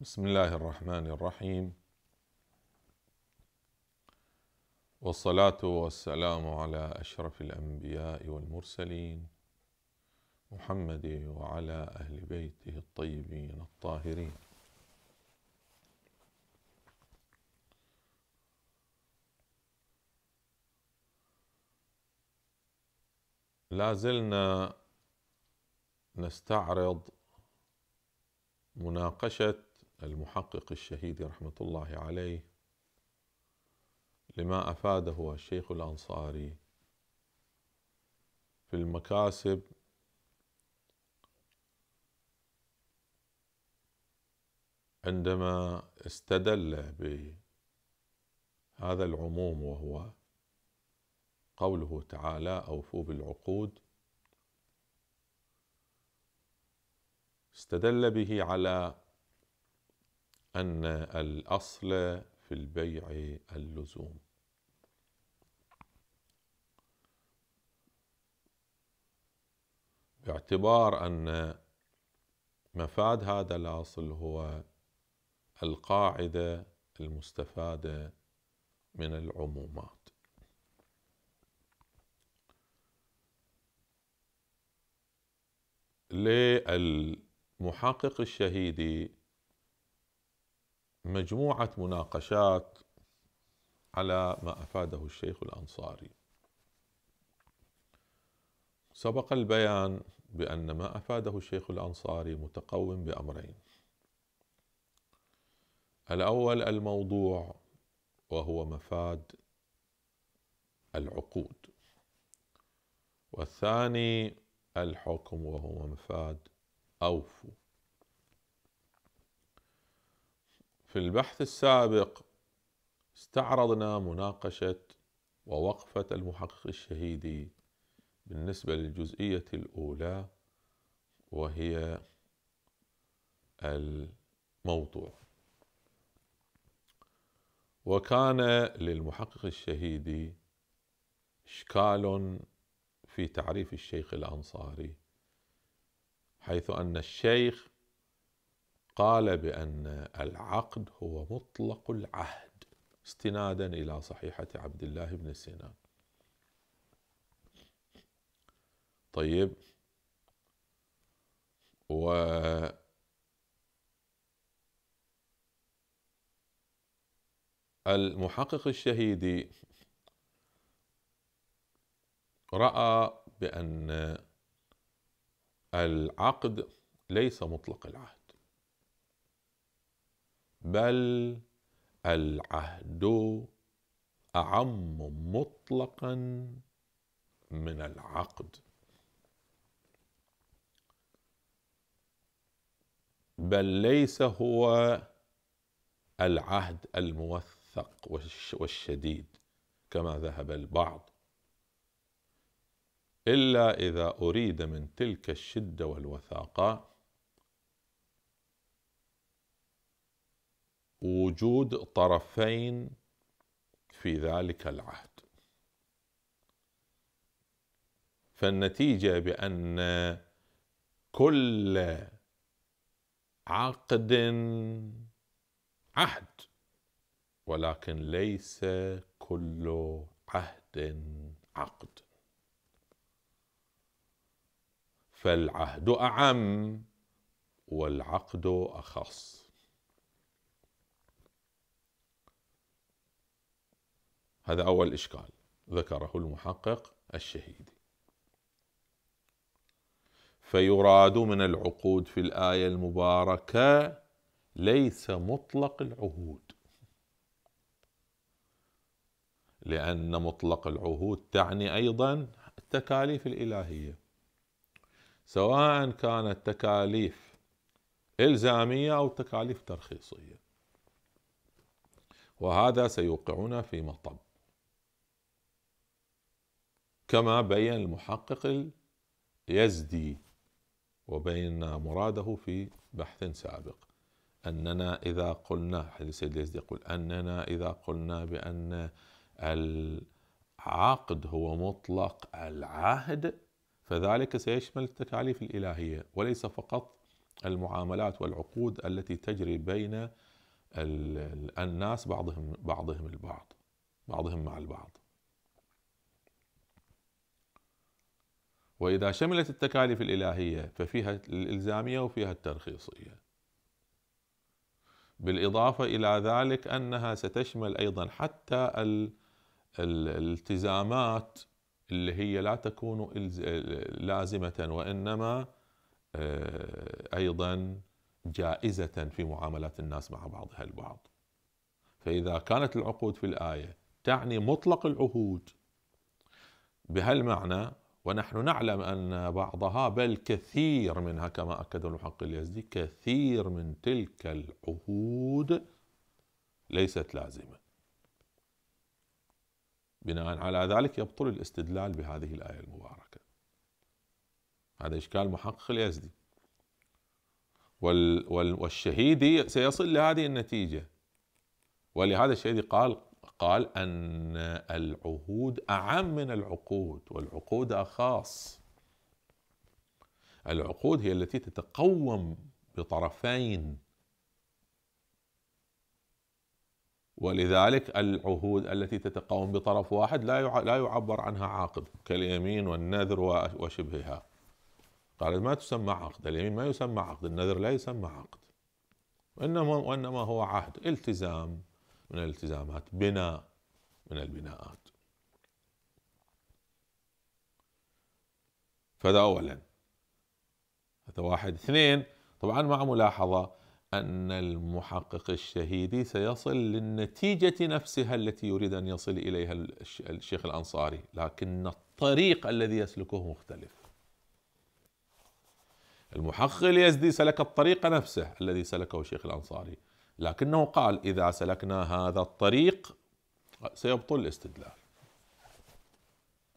بسم الله الرحمن الرحيم والصلاة والسلام على أشرف الأنبياء والمرسلين محمد وعلى أهل بيته الطيبين الطاهرين لا زلنا نستعرض مناقشة المحقق الشهيد رحمة الله عليه لما أفاده الشيخ الأنصاري في المكاسب عندما استدل بهذا العموم وهو قوله تعالى أوفوا بالعقود استدل به على أن الأصل في البيع اللزوم باعتبار أن مفاد هذا الأصل هو القاعدة المستفادة من العمومات للمحقق الشهيدي مجموعة مناقشات على ما أفاده الشيخ الأنصاري سبق البيان بأن ما أفاده الشيخ الأنصاري متقوم بأمرين الأول الموضوع وهو مفاد العقود والثاني الحكم وهو مفاد أوفوا في البحث السابق استعرضنا مناقشة ووقفة المحقق الشهيدي بالنسبة للجزئية الأولى وهي الموضوع وكان للمحقق الشهيدي إشكال في تعريف الشيخ الأنصاري حيث أن الشيخ قال بأن العقد هو مطلق العهد استنادا إلى صحيحة عبد الله بن سينان طيب و المحقق الشهيدي رأى بأن العقد ليس مطلق العهد بل العهد اعم مطلقا من العقد بل ليس هو العهد الموثق والشديد كما ذهب البعض الا اذا اريد من تلك الشده والوثاقه وجود طرفين في ذلك العهد فالنتيجه بان كل عقد عهد ولكن ليس كل عهد عقد فالعهد اعم والعقد اخص هذا أول إشكال ذكره المحقق الشهيدي فيراد من العقود في الآية المباركة ليس مطلق العهود لأن مطلق العهود تعني أيضا التكاليف الإلهية سواء كانت تكاليف إلزامية أو تكاليف ترخيصية وهذا سيوقعنا في مطب كما بين المحقق اليزدي وبين مراده في بحث سابق أننا إذا قلنا السيد اليزدي يقول أننا إذا قلنا بأن العقد هو مطلق العهد فذلك سيشمل التكاليف الإلهية وليس فقط المعاملات والعقود التي تجري بين الناس بعضهم بعضهم البعض بعضهم مع البعض وإذا شملت التكاليف الإلهية ففيها الإلزامية وفيها الترخيصية بالإضافة إلى ذلك أنها ستشمل أيضا حتى الالتزامات اللي هي لا تكون لازمة وإنما آه، أيضا جائزة في معاملات الناس مع بعضها البعض فإذا كانت العقود في الآية تعني مطلق العهود بهالمعنى ونحن نعلم أن بعضها بل كثير منها كما أكد المحقق اليزدي كثير من تلك العهود ليست لازمة بناء على ذلك يبطل الاستدلال بهذه الآية المباركة هذا إشكال محقق اليزدي والشهيدي سيصل لهذه النتيجة ولهذا الشهيدي قال قال أن العهود أعم من العقود والعقود أخاص العقود هي التي تتقوم بطرفين ولذلك العهود التي تتقوم بطرف واحد لا لا يعبر عنها عقد كاليمين والنذر وشبهها قال ما تسمى عقد اليمين ما يسمى عقد النذر لا يسمى عقد وإنما, وإنما هو عهد التزام من الالتزامات بناء من البناءات فهذا اولا هذا واحد اثنين طبعا مع ملاحظه ان المحقق الشهيدي سيصل للنتيجه نفسها التي يريد ان يصل اليها الشيخ الانصاري لكن الطريق الذي يسلكه مختلف المحقق اليزدي سلك الطريق نفسه الذي سلكه الشيخ الانصاري لكنه قال إذا سلكنا هذا الطريق سيبطل الاستدلال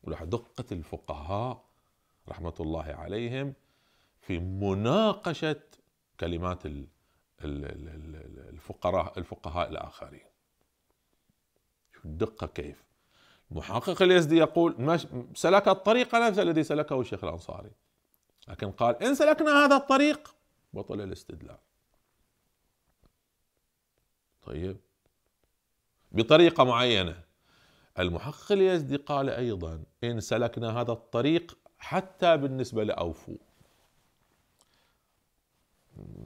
ولح دقة الفقهاء رحمة الله عليهم في مناقشة كلمات الفقراء الفقهاء الآخرين دقة كيف محقق اليزدي يقول سلك الطريق نفس الذي سلكه الشيخ الأنصاري لكن قال إن سلكنا هذا الطريق بطل الاستدلال طيب بطريقة معينة المحقق اليزدي قال أيضا إن سلكنا هذا الطريق حتى بالنسبة لأوفو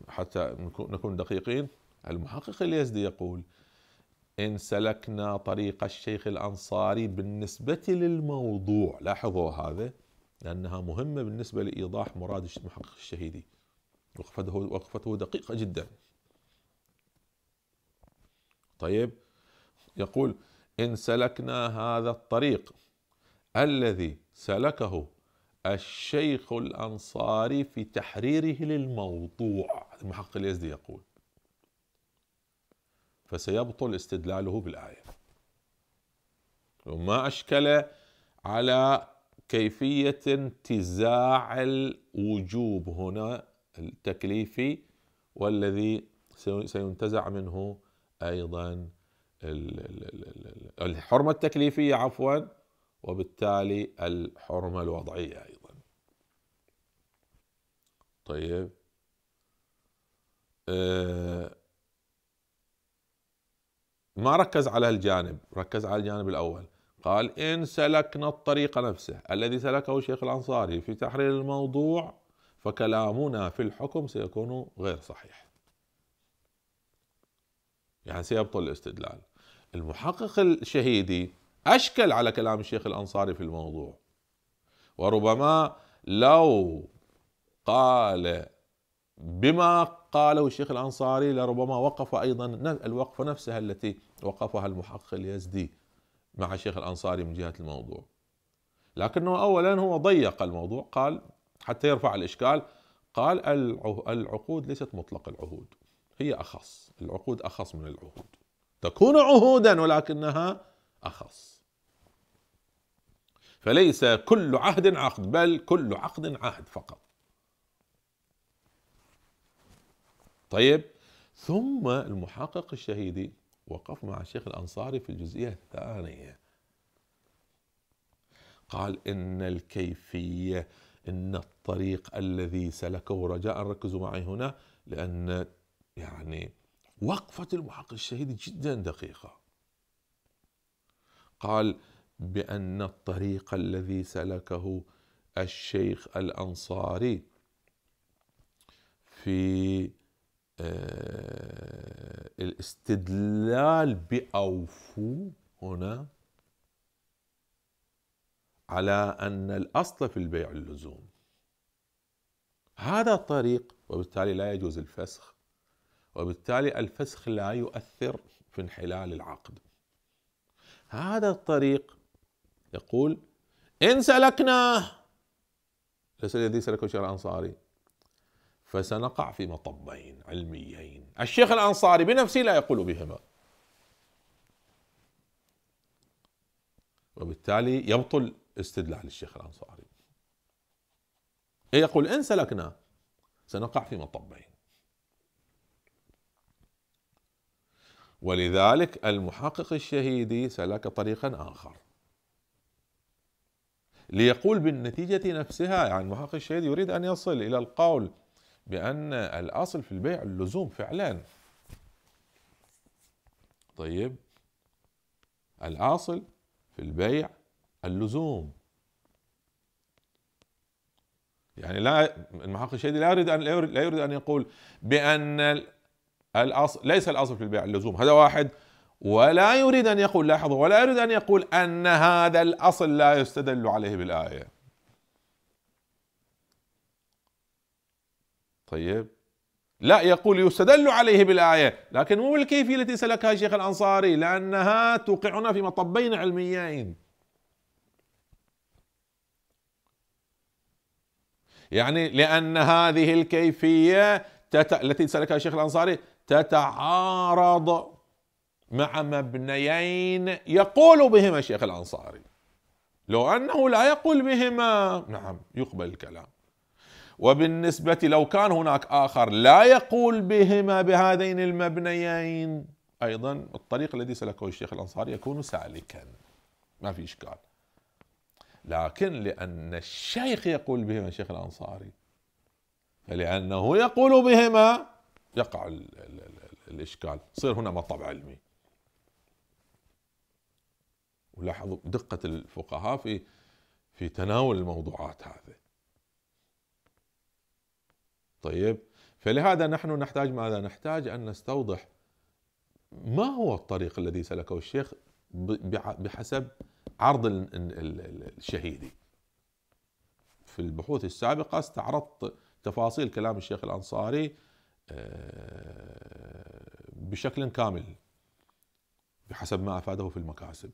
حتى نكون دقيقين المحقق اليزدي يقول إن سلكنا طريق الشيخ الأنصاري بالنسبة للموضوع لاحظوا هذا لأنها مهمة بالنسبة لإيضاح مراد المحقق الشهيدي وقفته, وقفته دقيقة جدا طيب يقول إن سلكنا هذا الطريق الذي سلكه الشيخ الأنصاري في تحريره للموضوع المحقق اليزدي يقول فسيبطل استدلاله بالآية وما أشكل على كيفية انتزاع الوجوب هنا التكليفي والذي سينتزع منه ايضا الحرمه التكليفيه عفوا وبالتالي الحرمه الوضعيه ايضا طيب آه، ما ركز على الجانب ركز على الجانب الأول قال إن سلكنا الطريق نفسه الذي سلكه الشيخ الأنصاري في تحرير الموضوع فكلامنا في الحكم سيكون غير صحيح يعني سيبطل الاستدلال المحقق الشهيدي أشكل على كلام الشيخ الأنصاري في الموضوع وربما لو قال بما قاله الشيخ الأنصاري لربما وقف أيضا الوقفة نفسها التي وقفها المحقق اليزدي مع الشيخ الأنصاري من جهة الموضوع لكنه أولا هو ضيق الموضوع قال حتى يرفع الإشكال قال العقود ليست مطلق العهود هي أخص العقود أخص من العهود تكون عهودا ولكنها أخص فليس كل عهد عقد بل كل عقد عهد فقط طيب ثم المحقق الشهيدي وقف مع الشيخ الأنصاري في الجزئية الثانية قال إن الكيفية إن الطريق الذي سلكه رجاء ركزوا معي هنا لأن يعني وقفة المحقق الشهيد جدا دقيقة قال بأن الطريق الذي سلكه الشيخ الأنصاري في آه، الاستدلال بأوفو هنا على أن الأصل في البيع اللزوم هذا الطريق وبالتالي لا يجوز الفسخ وبالتالي الفسخ لا يؤثر في انحلال العقد هذا الطريق يقول إن سلكناه ليس الذي سلكه الشيخ الأنصاري فسنقع في مطبين علميين الشيخ الأنصاري بنفسه لا يقول بهما وبالتالي يبطل استدلال الشيخ الأنصاري إيه يقول إن سلكنا سنقع في مطبين ولذلك المحقق الشهيدي سلك طريقا آخر ليقول بالنتيجة نفسها يعني المحقق الشهيد يريد أن يصل إلى القول بأن الأصل في البيع اللزوم فعلا طيب الأصل في البيع اللزوم يعني لا المحقق الشهيدي لا يريد أن لا يريد أن يقول بأن الأصل ليس الأصل في البيع اللزوم هذا واحد ولا يريد أن يقول لاحظوا ولا يريد أن يقول أن هذا الأصل لا يستدل عليه بالآية طيب لا يقول يستدل عليه بالآية لكن مو بالكيفية التي سلكها الشيخ الأنصاري لأنها توقعنا في مطبين علميين يعني لأن هذه الكيفية التي سلكها الشيخ الأنصاري تتعارض مع مبنيين يقول بهما الشيخ الانصاري لو انه لا يقول بهما نعم يقبل الكلام وبالنسبه لو كان هناك اخر لا يقول بهما بهذين المبنيين ايضا الطريق الذي سلكه الشيخ الانصاري يكون سالكا ما في اشكال لكن لان الشيخ يقول بهما الشيخ الانصاري فلانه يقول بهما يقع الـ الـ الـ الإشكال يصير هنا مطب علمي ولاحظوا دقة الفقهاء في في تناول الموضوعات هذه طيب فلهذا نحن نحتاج ماذا نحتاج أن نستوضح ما هو الطريق الذي سلكه الشيخ بحسب عرض الشهيدي في البحوث السابقة استعرضت تفاصيل كلام الشيخ الأنصاري آه، بشكل كامل بحسب ما افاده في المكاسب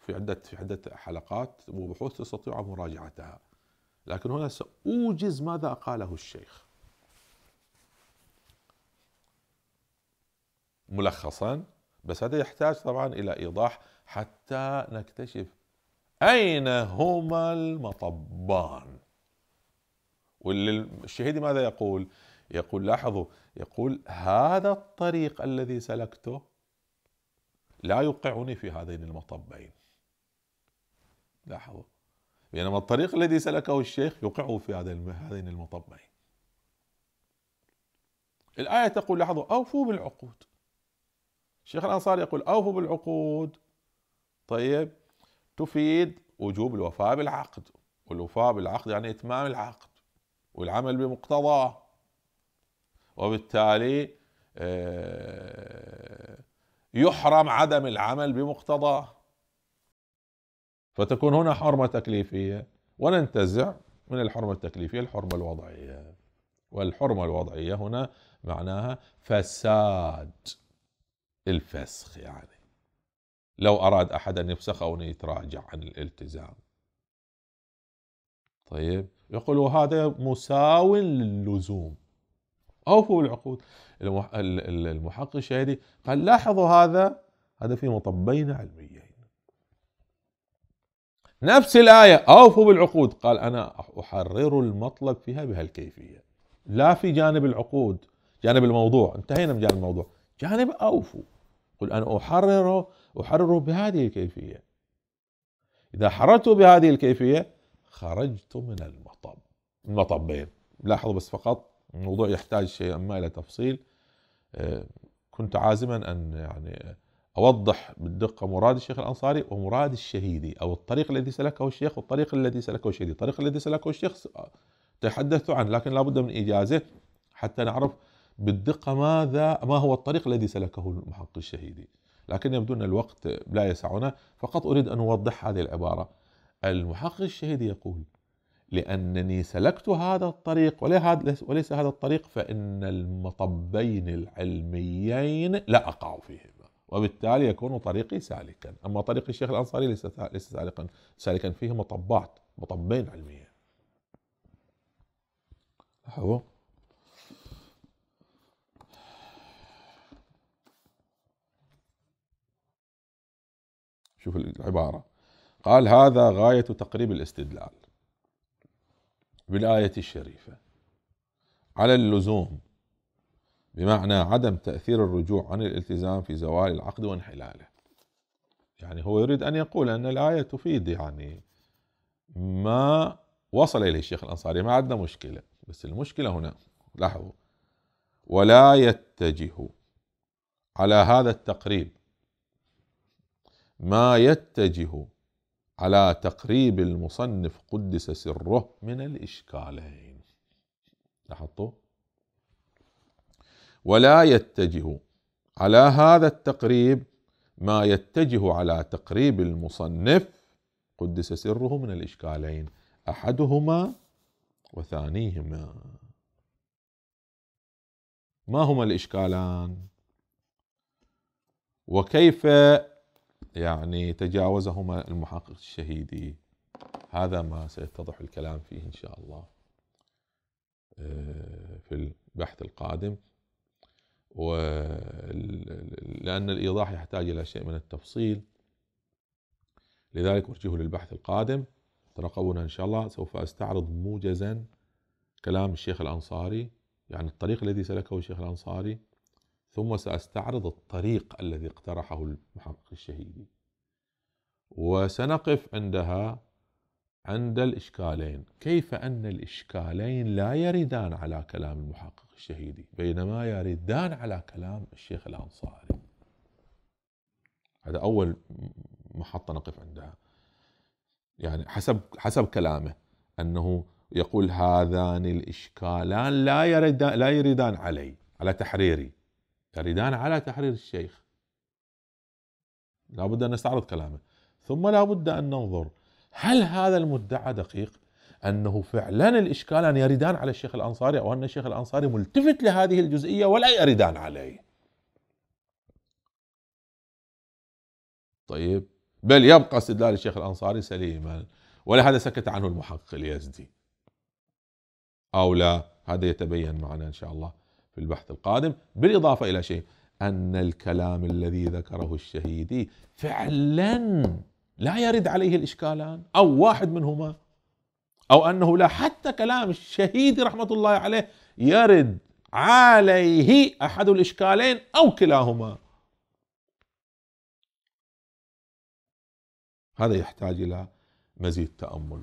في عده في عده حلقات وبحوث تستطيع مراجعتها لكن هنا ساوجز ماذا قاله الشيخ ملخصا بس هذا يحتاج طبعا الى ايضاح حتى نكتشف اين هما المطبان الشهيدي ماذا يقول؟ يقول لاحظوا يقول هذا الطريق الذي سلكته لا يوقعني في هذين المطبين لاحظوا بينما الطريق الذي سلكه الشيخ يوقعه في هذين المطبين الآية تقول لاحظوا أوفوا بالعقود الشيخ الأنصاري يقول أوفوا بالعقود طيب تفيد وجوب الوفاء بالعقد والوفاء بالعقد يعني إتمام العقد والعمل بمقتضاه وبالتالي آه، يحرم عدم العمل بمقتضاه فتكون هنا حرمة تكليفية وننتزع من الحرمة التكليفية الحرمة الوضعية والحرمة الوضعية هنا معناها فساد الفسخ يعني لو أراد أحد أن يفسخ أو أن يتراجع عن الالتزام طيب يقول وهذا مساو للزوم أوفوا بالعقود المحقق الشهيدي قال لاحظوا هذا هذا في مطبين علميين نفس الآية أوفوا بالعقود قال أنا أحرر المطلب فيها بهالكيفية لا في جانب العقود جانب الموضوع انتهينا من جانب الموضوع جانب أوفوا قل أنا أحرره أحرره بهذه الكيفية إذا حررته بهذه الكيفية خرجت من المطب المطبين لاحظوا بس فقط الموضوع يحتاج شيئا ما إلى تفصيل آه، كنت عازما أن يعني أوضح بالدقة مراد الشيخ الأنصاري ومراد الشهيدي أو الطريق الذي سلكه الشيخ والطريق الذي سلكه الشهيدي الطريق الذي سلكه الشيخ تحدثت عنه لكن لابد من إجازة حتى نعرف بالدقة ماذا ما هو الطريق الذي سلكه المحقق الشهيدي لكن يبدو أن الوقت لا يسعنا فقط أريد أن أوضح هذه العبارة المحقق الشهيدي يقول لأنني سلكت هذا الطريق وليس هذا الطريق فإن المطبين العلميين لا أقع فيهما وبالتالي يكون طريقي سالكا أما طريق الشيخ الأنصاري ليس سالكا سالكا فيه مطبات مطبين علميين لاحظوا شوف العبارة قال هذا غاية تقريب الاستدلال بالايه الشريفه على اللزوم بمعنى عدم تاثير الرجوع عن الالتزام في زوال العقد وانحلاله يعني هو يريد ان يقول ان الايه تفيد يعني ما وصل اليه الشيخ الانصاري ما عندنا مشكله بس المشكله هنا لاحظوا ولا يتجه على هذا التقريب ما يتجه على تقريب المصنف قدس سره من الإشكالين لاحظتوا ولا يتجه على هذا التقريب ما يتجه على تقريب المصنف قدس سره من الإشكالين أحدهما وثانيهما ما هما الإشكالان وكيف يعني تجاوزهما المحقق الشهيدي هذا ما سيتضح الكلام فيه إن شاء الله آه، في البحث القادم و... لأن الإيضاح يحتاج إلى شيء من التفصيل لذلك أرجوه للبحث القادم ترقبونا إن شاء الله سوف أستعرض موجزا كلام الشيخ الأنصاري يعني الطريق الذي سلكه الشيخ الأنصاري ثم سأستعرض الطريق الذي اقترحه المحقق الشهيدي وسنقف عندها عند الإشكالين كيف أن الإشكالين لا يردان على كلام المحقق الشهيدي بينما يردان على كلام الشيخ الأنصاري هذا أول محطة نقف عندها يعني حسب حسب كلامه أنه يقول هذان الإشكالان لا يردان لا يردان علي على تحريري تردان على تحرير الشيخ لابد أن نستعرض كلامه ثم لابد أن ننظر هل هذا المدعى دقيق أنه فعلا الإشكال أن يردان على الشيخ الأنصاري أو أن الشيخ الأنصاري ملتفت لهذه الجزئية ولا يردان عليه طيب بل يبقى استدلال الشيخ الأنصاري سليما ولا هذا سكت عنه المحقق اليزدي أو لا هذا يتبين معنا إن شاء الله في البحث القادم بالإضافة إلى شيء أن الكلام الذي ذكره الشهيدي فعلا لا يرد عليه الإشكالان أو واحد منهما أو أنه لا حتى كلام الشهيدي رحمة الله عليه يرد عليه أحد الإشكالين أو كلاهما هذا يحتاج إلى مزيد تأمل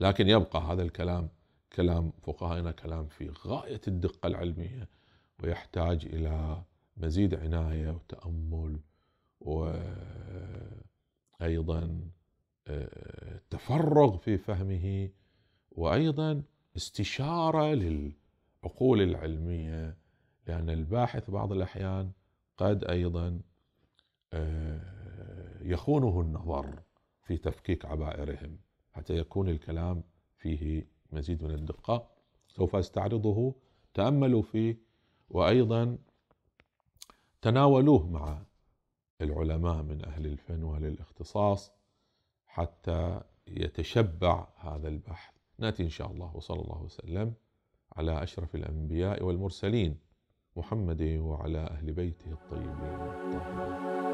لكن يبقى هذا الكلام كلام فقهائنا كلام في غاية الدقة العلمية ويحتاج إلى مزيد عناية وتأمل وأيضا آه، تفرغ في فهمه وأيضا استشارة للعقول العلمية لأن الباحث بعض الأحيان قد أيضا آه، يخونه النظر في تفكيك عبائرهم حتى يكون الكلام فيه مزيد من الدقة سوف أستعرضه تأملوا فيه وأيضا تناولوه مع العلماء من أهل الفن وأهل الاختصاص حتى يتشبع هذا البحث ناتي إن شاء الله وصلى الله وسلم على أشرف الأنبياء والمرسلين محمد وعلى أهل بيته الطيبين الطاهرين